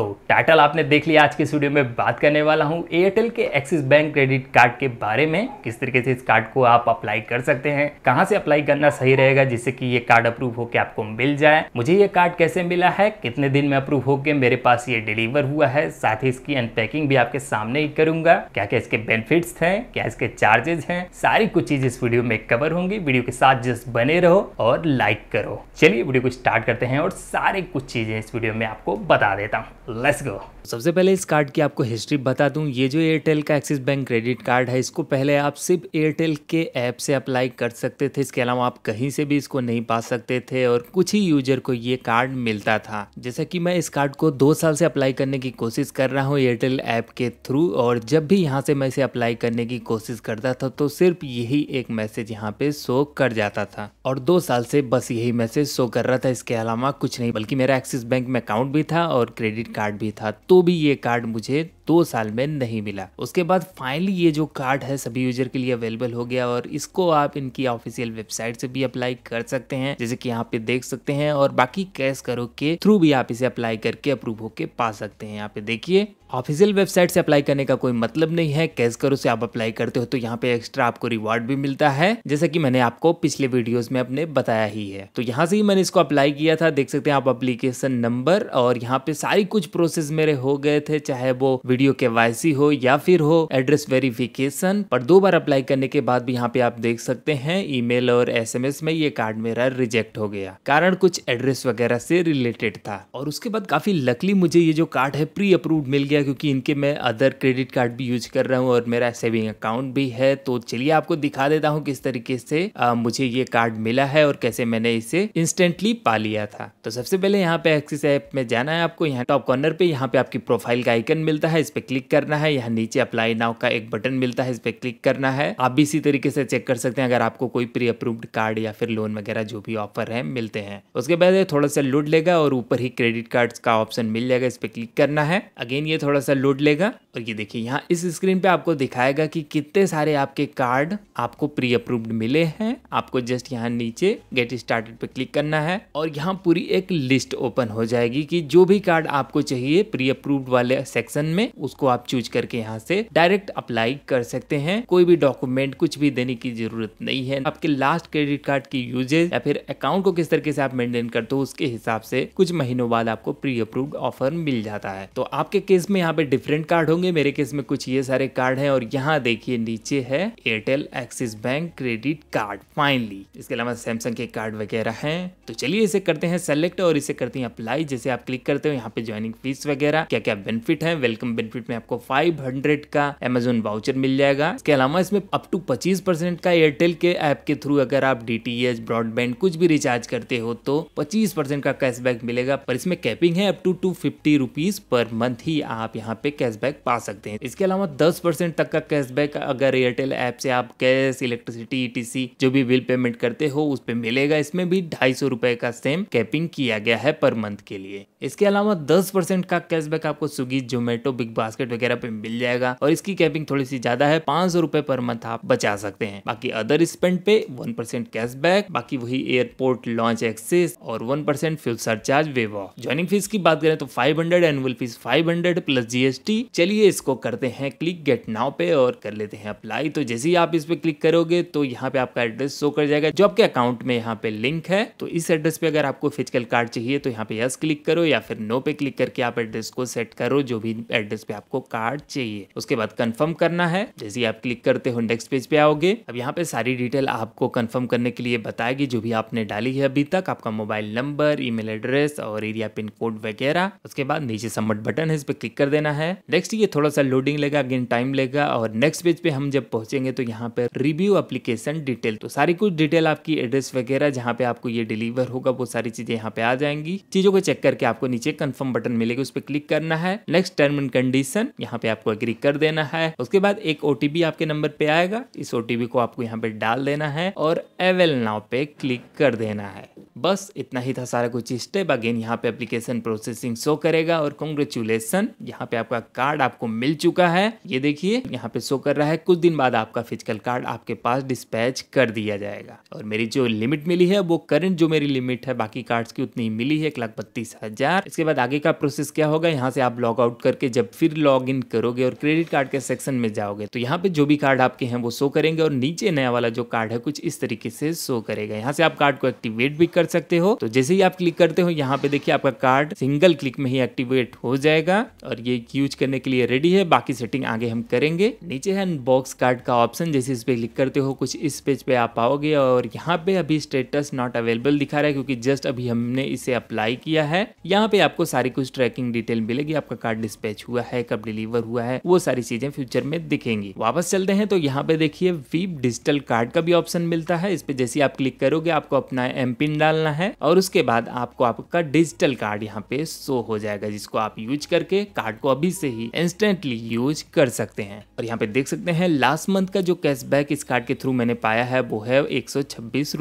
तो टाइटल आपने देख लिया आज के स्टूडियो में बात करने वाला हूँ एयरटेल के एक्सिस बैंक क्रेडिट कार्ड के बारे में किस तरीके से इस कार्ड को आप अप्लाई कर सकते हैं कहाँ से अप्लाई करना सही रहेगा जिससे कि ये कार्ड अप्रूव होकर आपको मिल जाए मुझे ये कार्ड कैसे मिला है कितने दिन में अप्रूव होकर मेरे पास ये डिलीवर हुआ है साथ ही इसकी अनपैकिंग भी आपके सामने ही करूंगा क्या क्या इसके बेनिफिट है क्या इसके चार्जेज है सारी कुछ चीज इस वीडियो में कवर होंगी वीडियो के साथ जस्ट बने रहो और लाइक करो चलिए वीडियो को स्टार्ट करते हैं और सारी कुछ चीजें इस वीडियो में आपको बता देता हूँ लेट्स गो सबसे पहले इस कार्ड की आपको हिस्ट्री बता दूं ये जो एयरटेल का एक्सिस बैंक क्रेडिट कार्ड है इसको पहले आप सिर्फ एयरटेल के ऐप से अप्लाई कर सकते थे इसके अलावा आप कहीं से भी इसको नहीं पा सकते थे और कुछ ही यूजर को ये कार्ड मिलता था जैसा कि मैं इस कार्ड को दो साल से अप्लाई करने की कोशिश कर रहा हूँ एयरटेल ऐप के थ्रू और जब भी यहाँ से मैं इसे अप्लाई करने की कोशिश करता था तो सिर्फ यही एक मैसेज यहाँ पे शो कर जाता था और दो साल से बस यही मैसेज शो कर रहा था इसके अलावा कुछ नहीं बल्कि मेरा एक्सिस बैंक में अकाउंट भी था और क्रेडिट कार्ड कार्ड भी था तो भी ये कार्ड मुझे दो साल में नहीं मिला उसके बाद फाइनली ये जो कार्ड है सभी यूजर के लिए अवेलेबल हो गया और इसको आप इनकी ऑफिशियल वेबसाइट से भी अप्लाई कर सकते हैं जैसे कि यहाँ पे देख सकते हैं और बाकी कैश करो के थ्रू भी आप इसे अप्लाई करके अप्रूव होके पा सकते हैं यहाँ पे देखिए ऑफिशियल वेबसाइट से अप्लाई करने का कोई मतलब नहीं है कैश करो से आप अप्लाई करते हो तो यहाँ पे एक्स्ट्रा आपको रिवार्ड भी मिलता है जैसा कि मैंने आपको पिछले वीडियोस में अपने बताया ही है तो यहाँ से ही मैंने इसको अप्लाई किया था देख सकते हैं आप अप्लीकेशन नंबर और यहाँ पे सारी कुछ प्रोसेस मेरे हो गए थे चाहे वो वीडियो वीडियो के हो या फिर हो एड्रेस वेरिफिकेशन पर दो बार अप्लाई करने के बाद भी यहाँ पे आप देख सकते हैं ईमेल और एसएमएस में ये कार्ड मेरा रिजेक्ट हो गया कारण कुछ एड्रेस वगैरह से रिलेटेड था और उसके बाद काफी लकली मुझे ये जो कार्ड है प्री अप्रूव मिल गया क्योंकि इनके मैं अदर क्रेडिट कार्ड भी यूज कर रहा हूँ और मेरा सेविंग अकाउंट भी है तो चलिए आपको दिखा देता हूँ किस तरीके से आ, मुझे ये कार्ड मिला है और कैसे मैंने इसे इंस्टेंटली पा लिया था तो सबसे पहले यहाँ पे एक्सिस ऐप में जाना है आपको यहाँ टॉप कॉर्नर पे यहाँ पे आपकी प्रोफाइल का आइकन मिलता है है इस पर क्लिक करना है यहाँ नीचे अप्लाई नाउ का एक बटन मिलता है इस पे क्लिक करना है आप भी इसी तरीके से चेक कर सकते हैं अगर आपको कोई प्री अप्रूव्ड कार्ड या फिर लोन वगैरह जो भी ऑफर है मिलते हैं उसके बाद ये थोड़ा सा लोड लेगा और ऊपर ही क्रेडिट कार्ड का ऑप्शन मिल जाएगा इस पे क्लिक करना है अगेन ये थोड़ा सा लोड लेगा और ये देखिए यहाँ इस स्क्रीन पे आपको दिखाएगा कि कितने सारे आपके कार्ड आपको प्री अप्रूव्ड मिले हैं आपको जस्ट यहाँ नीचे गेट स्टार्टेड पे क्लिक करना है और यहाँ पूरी एक लिस्ट ओपन हो जाएगी कि जो भी कार्ड आपको चाहिए प्री अप्रूव्ड वाले सेक्शन में उसको आप चूज करके यहाँ से डायरेक्ट अप्लाई कर सकते हैं कोई भी डॉक्यूमेंट कुछ भी देने की जरूरत नहीं है आपके लास्ट क्रेडिट कार्ड की यूजेज या फिर अकाउंट को किस तरीके से आप मेंटेन करते हो उसके हिसाब से कुछ महीनों बाद आपको प्री अप्रूव ऑफर मिल जाता है तो आपके केस में यहाँ पे डिफरेंट कार्ड होंगे मेरे केस में कुछ ये सारे कार्ड है और यहाँ देखिए नीचे है Airtel Axis bank credit card finally इसके अलावा सैमसंग के कार्ड वगैरह है तो चलिए इसे करते हैं सेलेक्ट और इसे करते हैं अप्लाई जैसे आप क्लिक करते हो यहाँ पे ज्वाइनिंग फीस वगैरह क्या क्या बेनिफिट है वेलकम बेनिफिट में आपको 500 का अमेजोन वाउचर मिल जाएगा इसके अलावा इसमें अप टू 25 परसेंट का एयरटेल के ऐप के थ्रू अगर आप डीटीएच ब्रॉडबैंड कुछ भी रिचार्ज करते हो तो 25 परसेंट का कैशबैक मिलेगा पर इसमें कैपिंग है up to two fifty rupees per month ही आप यहाँ पे कैशबैक पा सकते हैं इसके अलावा दस परसेंट तक का कैशबैक अगर एयरटेल ऐप से आप गैस इलेक्ट्रिसिटी ईटीसी जो भी बिल पेमेंट करते हो उस पर मिलेगा इसमें भी ढाई सौ रुपए का सेम कैपिंग किया गया है पर मंथ के लिए इसके अलावा दस परसेंट का कैशबैक आपको Swiggy Zomato big big basket वगैरह पे मिल जाएगा और इसकी कैपिंग थोड़ी सी ज्यादा है पांच सौ रुपए पर मंथ आप बचा सकते हैं बाकी अदर स्पेंड पे वन परसेंट कैशबैक बाकी वही एयरपोर्ट लॉन्च एक्सेस और one percent fuel surcharge waive off joining fees की बात करें तो five hundred annual fees five hundred plus GST चलिए इसको करते हैं क्लिक गेट नाउ पे और कर लेते हैं अप्लाई तो जैसे ही आप इस पे क्लिक करोगे तो यहाँ पे आपका एड्रेस शो कर जाएगा जो आपके अकाउंट में यहाँ पे लिंक है तो इस एड्रेस पे अगर आपको फिजिकल कार्ड चाहिए तो यहाँ पे यस क्लिक करो या फिर नो पे क्लिक करके आप एड्रेस को सेट करो जो भी एड्रेस इंडेक्स पे आपको कार्ड चाहिए उसके बाद कंफर्म करना है जैसे आप क्लिक करते हो इंडेक्स पेज पे आओगे अब यहाँ पे सारी डिटेल आपको कंफर्म करने के लिए बताएगी जो भी आपने डाली है अभी तक आपका मोबाइल नंबर ईमेल एड्रेस और एरिया पिन कोड वगैरह उसके बाद नीचे सबमिट बटन है इस पे क्लिक कर देना है नेक्स्ट ये थोड़ा सा लोडिंग लेगा अगेन टाइम लेगा और नेक्स्ट पेज पे हम जब पहुंचेंगे तो यहाँ पे रिव्यू अप्लीकेशन डिटेल तो सारी कुछ डिटेल आपकी एड्रेस वगैरह जहाँ पे आपको ये डिलीवर होगा वो सारी चीजें यहाँ पे आ जाएंगी चीजों को चेक करके आपको नीचे कंफर्म बटन मिलेगा उस पर क्लिक करना है नेक्स्ट टर्म एंड कंडीशन यहाँ पे आपको एग्री कर देना है उसके बाद एक ओटीपी आपके नंबर पे आएगा इस ओटीपी को आपको यहाँ पे डाल देना है और एवेल नाव पे क्लिक कर देना है बस इतना ही था सारा कुछ स्टेप अगेन यहाँ पे एप्लीकेशन प्रोसेसिंग शो करेगा और कॉन्ग्रेचुलेसन यहाँ पे आपका कार्ड आपको मिल चुका है ये देखिए यहाँ पे शो कर रहा है कुछ दिन बाद आपका फिजिकल कार्ड आपके पास डिस्पैच कर दिया जाएगा और मेरी जो लिमिट मिली है वो करंट जो मेरी लिमिट है बाकी कार्ड की उतनी मिली है एक लाख बत्तीस हजार इसके बाद आगे का प्रोसेस क्या होगा यहाँ से आप लॉग आउट करके जब फिर लॉग इन करोगे और क्रेडिट कार्ड के सेक्शन में जाओगे तो यहाँ पे जो भी कार्ड आपके हैं वो शो करेंगे और नीचे नया वाला जो कार्ड है कुछ इस तरीके से शो करेगा यहाँ से आप कार्ड को एक्टिवेट भी कर सकते हो तो जैसे ही आप क्लिक करते हो यहाँ पे देखिए आपका कार्ड सिंगल क्लिक में ही एक्टिवेट हो जाएगा और ये यूज करने के लिए रेडी है बाकी सेटिंग आगे हम करेंगे नीचे है अनबॉक्स कार्ड का ऑप्शन जैसे इस पे क्लिक करते हो कुछ इस पेज पे आप पाओगे और यहाँ पे अभी स्टेटस नॉट अवेलेबल दिखा रहा है क्योंकि जस्ट अभी हमने इसे अप्लाई किया है यहाँ पे आपको सारी कुछ ट्रैकिंग डिटेल मिलेगी आपका कार्ड डिस्पैच हुआ है कब डिलीवर हुआ है वो सारी चीजें फ्यूचर में दिखेंगी वापस चलते हैं तो यहाँ पे देखिए वीप डिजिटल कार्ड का भी ऑप्शन मिलता है इस पे जैसे आप क्लिक करोगे आपको अपना एम पिन डालना डालना है और उसके बाद आपको आपका डिजिटल कार्ड यहाँ पे शो हो जाएगा जिसको आप यूज करके कार्ड को अभी से ही इंस्टेंटली यूज कर सकते हैं और यहाँ पे देख सकते हैं लास्ट मंथ का जो कैशबैक इस कार्ड के थ्रू मैंने पाया है वो है एक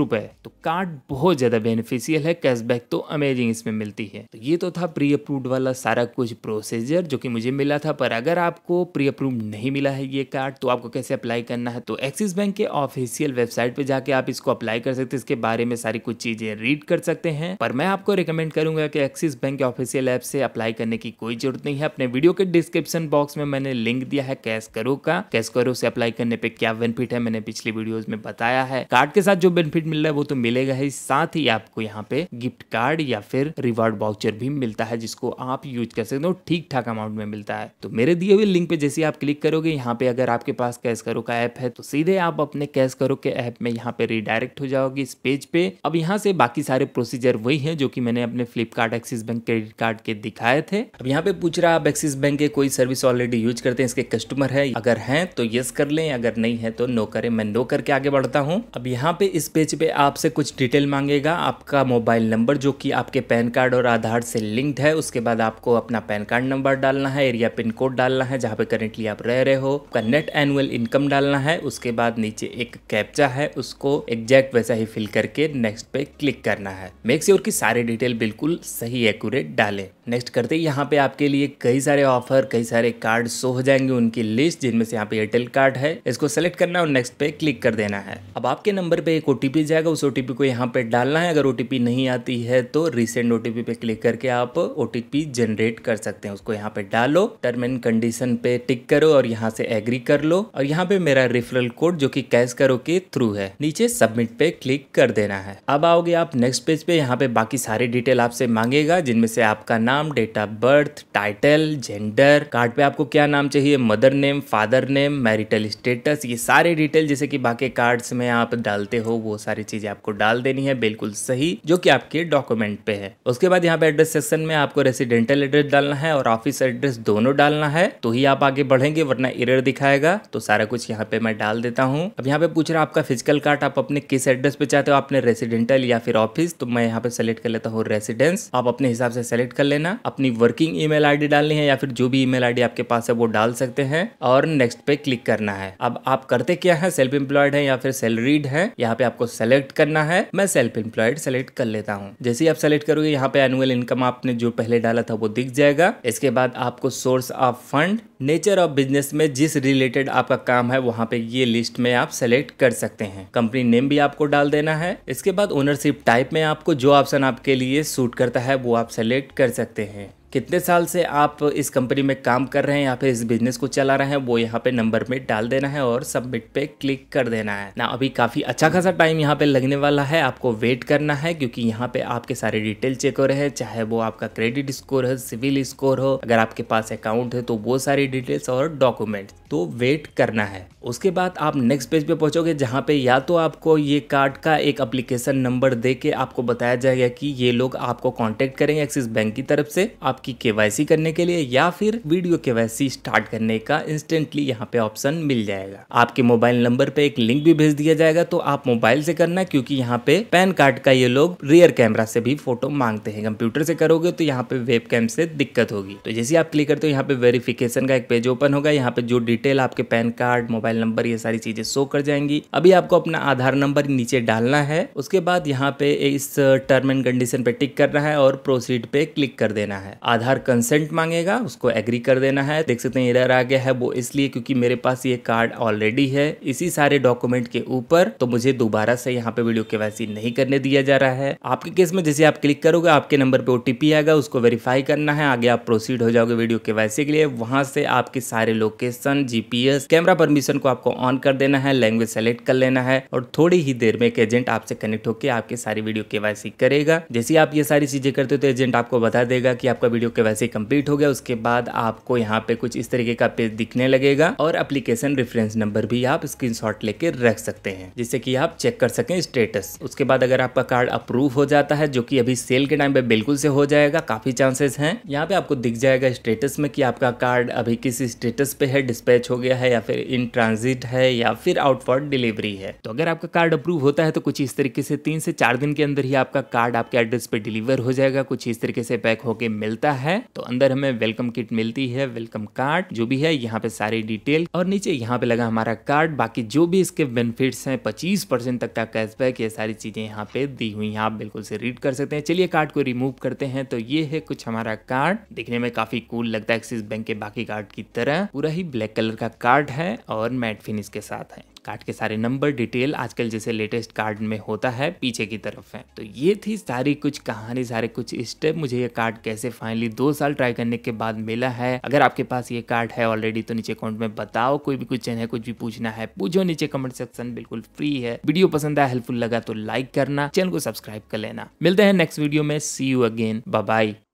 रुपए तो कार्ड बहुत ज्यादा बेनिफिशियल है कैशबैक तो अमेजिंग इसमें मिलती है तो ये तो था प्री अप्रूव वाला सारा कुछ प्रोसीजर जो की मुझे मिला था पर अगर आपको प्री अप्रूव नहीं मिला है ये कार्ड तो आपको कैसे अप्लाई करना है तो एक्सिस बैंक के ऑफिशियल वेबसाइट पे जाके आप इसको अप्लाई कर सकते हैं इसके बारे में सारी कुछ चीजें रीड कर सकते हैं पर मैं आपको रिकमेंड करूंगा कि एक्सिस बैंक के ऑफिशियल ऐप से अप्लाई करने की कोई जरूरत नहीं है अपने वीडियो के डिस्क्रिप्शन बॉक्स में मैंने लिंक दिया है कैश करो का कैश करो से अप्लाई करने पे क्या बेनिफिट है मैंने पिछली वीडियोज में बताया है कार्ड के साथ जो बेनिफिट मिल रहा है वो तो मिलेगा ही साथ ही आपको यहाँ पे गिफ्ट कार्ड या फिर रिवार्ड वाउचर भी मिलता है जिसको आप यूज कर सकते हो ठीक ठाक अमाउंट में मिलता है तो मेरे दिए हुए लिंक पे जैसे आप क्लिक करोगे यहाँ पे अगर आपके पास कैश करो का ऐप है तो सीधे आप अपने कैश करो के ऐप में यहाँ पे रिडायरेक्ट हो जाओगे इस पेज पे अब यहाँ से बाकी बाकी सारे प्रोसीजर वही हैं जो कि मैंने अपने Flipkart Axis bank credit card के दिखाए थे अब यहाँ पे पूछ रहा आप एक्सिस बैंक के कोई सर्विस ऑलरेडी यूज करते हैं इसके कस्टमर है अगर हैं तो यस कर लें अगर नहीं है तो नो करें मैं नो करके आगे बढ़ता हूँ अब यहाँ पे इस पेज पे आपसे कुछ डिटेल मांगेगा आपका मोबाइल नंबर जो की आपके पैन कार्ड और आधार से लिंक्ड है उसके बाद आपको अपना पैन कार्ड नंबर डालना है एरिया पिन कोड डालना है जहाँ पे करेंटली आप रह रहे हो आपका नेट एनुअल इनकम डालना है उसके बाद नीचे एक कैप्चा है उसको एग्जैक्ट वैसा ही फिल करके नेक्स्ट पे क्लिक क्लिक करना है मेक श्योर की सारी डिटेल बिल्कुल सही एक्यूरेट डालें नेक्स्ट करते हैं यहाँ पे आपके लिए कई सारे ऑफर कई सारे कार्ड शो हो जाएंगे उनकी लिस्ट जिनमें से यहाँ पे एयरटेल कार्ड है इसको सेलेक्ट करना है और नेक्स्ट पे क्लिक कर देना है अब आपके नंबर पे एक ओटीपी जाएगा उस ओटीपी को यहाँ पे डालना है अगर ओटीपी नहीं आती है तो रिसेंट ओटीपी पे क्लिक करके आप ओटीपी जनरेट कर सकते हैं उसको यहाँ पे डालो टर्म एंड कंडीशन पे टिक करो और यहाँ से एग्री कर लो और यहाँ पे मेरा रेफरल कोड जो की कैश करो के थ्रू है नीचे सबमिट पे क्लिक कर देना है अब आओगे आप नेक्स्ट पेज पे यहाँ पे बाकी सारी डिटेल आपसे मांगेगा जिनमें से आपका नाम नाम date of birth title gender card पे आपको क्या नाम चाहिए mother name father name marital status ये सारे डिटेल जैसे कि बाकी कार्ड्स में आप डालते हो वो सारी चीजें आपको डाल देनी है बिल्कुल सही जो कि आपके डॉक्यूमेंट पे है उसके बाद यहाँ पे एड्रेस सेक्शन में आपको रेसिडेंटल एड्रेस डालना है और ऑफिस एड्रेस दोनों डालना है तो ही आप आगे बढ़ेंगे वरना इर दिखाएगा तो सारा कुछ यहाँ पे मैं डाल देता हूँ अब यहाँ पे पूछ रहा आपका फिजिकल कार्ड आप अपने किस एड्रेस पे चाहते हो आपने रेसिडेंटल या फिर ऑफिस तो मैं यहाँ पे सेलेक्ट कर लेता हूँ रेसिडेंस आप अपने हिसाब से सेलेक्ट कर लेना देना अपनी वर्किंग ईमेल आईडी डालनी है या फिर जो भी ईमेल आईडी आपके पास है वो डाल सकते हैं और नेक्स्ट पे क्लिक करना है अब आप करते क्या है सेल्फ एम्प्लॉयड है या फिर सैलरीड है यहाँ पे आपको सेलेक्ट करना है मैं सेल्फ एम्प्लॉयड सेलेक्ट कर लेता हूँ जैसे ही आप सेलेक्ट करोगे यहाँ पे एनुअल इनकम आपने जो पहले डाला था वो दिख जाएगा इसके बाद आपको source of fund nature of business में जिस रिलेटेड आपका काम है वहाँ पे ये लिस्ट में आप सेलेक्ट कर सकते हैं कंपनी नेम भी आपको डाल देना है इसके बाद ओनरशिप टाइप में आपको जो ऑप्शन आपके लिए सूट करता है वो आप सेलेक्ट कर सकते हैं jeje कितने साल से आप इस कंपनी में काम कर रहे हैं या फिर इस बिजनेस को चला रहे हैं वो यहाँ पे नंबर में डाल देना है और सबमिट पे क्लिक कर देना है ना अभी काफी अच्छा खासा टाइम यहाँ पे लगने वाला है आपको वेट करना है क्योंकि यहाँ पे आपके सारे डिटेल चेक हो रहे हैं चाहे वो आपका क्रेडिट स्कोर हो सिविल स्कोर हो अगर आपके पास अकाउंट है तो वो सारी डिटेल्स और डॉक्यूमेंट तो वेट करना है उसके बाद आप नेक्स्ट पेज पे पहुंचोगे जहाँ पे या तो आपको ये कार्ड का एक अप्लीकेशन नंबर दे के आपको बताया जाएगा कि ये लोग आपको कॉन्टेक्ट करेंगे एक्सिस बैंक की तरफ से आप आपकी के करने के लिए या फिर वीडियो के स्टार्ट करने का इंस्टेंटली यहाँ पे ऑप्शन मिल जाएगा आपके मोबाइल नंबर पे एक लिंक भी भेज दिया जाएगा तो आप मोबाइल से करना क्योंकि यहाँ पे पैन कार्ड का ये लोग रियर कैमरा से भी फोटो मांगते हैं कंप्यूटर से करोगे तो यहाँ पे वेब कैम से दिक्कत होगी तो जैसे आप क्लिक करते हो यहाँ पे वेरिफिकेशन का एक पेज ओपन होगा यहाँ पे जो डिटेल आपके पैन कार्ड मोबाइल नंबर ये सारी चीजें शो कर जाएंगी अभी आपको अपना आधार नंबर नीचे डालना है उसके बाद यहाँ पे इस टर्म एंड कंडीशन पे टिक करना है और प्रोसीड पे क्लिक कर देना है आधार कंसेंट मांगेगा उसको एग्री कर देना है देख सकते हैं एरर आ गया है वो इसलिए क्योंकि मेरे पास ये कार्ड ऑलरेडी है इसी सारे डॉक्यूमेंट के ऊपर तो मुझे दोबारा से यहाँ पे वीडियो केवासी नहीं करने दिया जा रहा है आपके केस में जैसे आप क्लिक करोगे आपके नंबर पे ओटीपी आएगा उसको वेरीफाई करना है आगे आप प्रोसीड हो जाओगे वीडियो केवासी के लिए वहां से आपके सारे लोकेशन जीपीएस कैमरा परमिशन को आपको ऑन कर देना है लैंग्वेज सेलेक्ट कर लेना है और थोड़ी ही देर में एक एजेंट आपसे कनेक्ट होकर आपके सारी वीडियो केवासी करेगा जैसे आप ये सारी चीजें करते हो तो एजेंट आपको बता देगा कि आपका वीडियो के वैसे कंप्लीट हो गया उसके बाद आपको यहाँ पे कुछ इस तरीके का पेज दिखने लगेगा और अप्लीकेशन रेफरेंस नंबर भी आप स्क्रीन लेके रख सकते हैं जिससे कि आप चेक कर सकें स्टेटस उसके बाद अगर आपका कार्ड अप्रूव हो जाता है जो कि अभी सेल के टाइम पे बिल्कुल से हो जाएगा काफी चांसेस हैं यहाँ पे आपको दिख जाएगा स्टेटस में कि आपका कार्ड अभी किस स्टेटस पे है डिस्पैच हो गया है या फिर इन ट्रांजिट है या फिर आउट फॉर डिलीवरी है तो अगर आपका कार्ड अप्रूव होता है तो कुछ इस तरीके से तीन से चार दिन के अंदर ही आपका कार्ड आपके एड्रेस पे डिलीवर हो जाएगा कुछ इस तरीके से पैक होके मिलता होता है तो अंदर हमें वेलकम किट मिलती है वेलकम कार्ड जो भी है यहाँ पे सारी डिटेल और नीचे यहाँ पे लगा हमारा कार्ड बाकी जो भी इसके बेनिफिट्स हैं पच्चीस परसेंट तक का कैशबैक ये सारी चीजें यहाँ पे दी हुई हैं आप बिल्कुल से रीड कर सकते हैं चलिए कार्ड को रिमूव करते हैं तो ये है कुछ हमारा कार्ड दिखने में काफी कूल लगता है एक्सिस बैंक के बाकी कार्ड की तरह पूरा ही ब्लैक कलर का कार्ड है और मैट फिनिश के साथ है कार्ड के सारे नंबर डिटेल आजकल जैसे लेटेस्ट कार्ड में होता है पीछे की तरफ है तो ये थी सारी कुछ कहानी सारे कुछ स्टेप मुझे ये कार्ड कैसे फाइनली दो साल ट्राई करने के बाद मिला है अगर आपके पास ये कार्ड है ऑलरेडी तो नीचे अकाउंट में बताओ कोई भी क्वेश्चन है कुछ भी पूछना है पूछो नीचे कमेंट सेक्शन बिल्कुल फ्री है वीडियो पसंद आया हेल्पफुल लगा तो लाइक करना चैनल को सब्सक्राइब कर लेना मिलते हैं नेक्स्ट वीडियो में सी यू अगेन बाय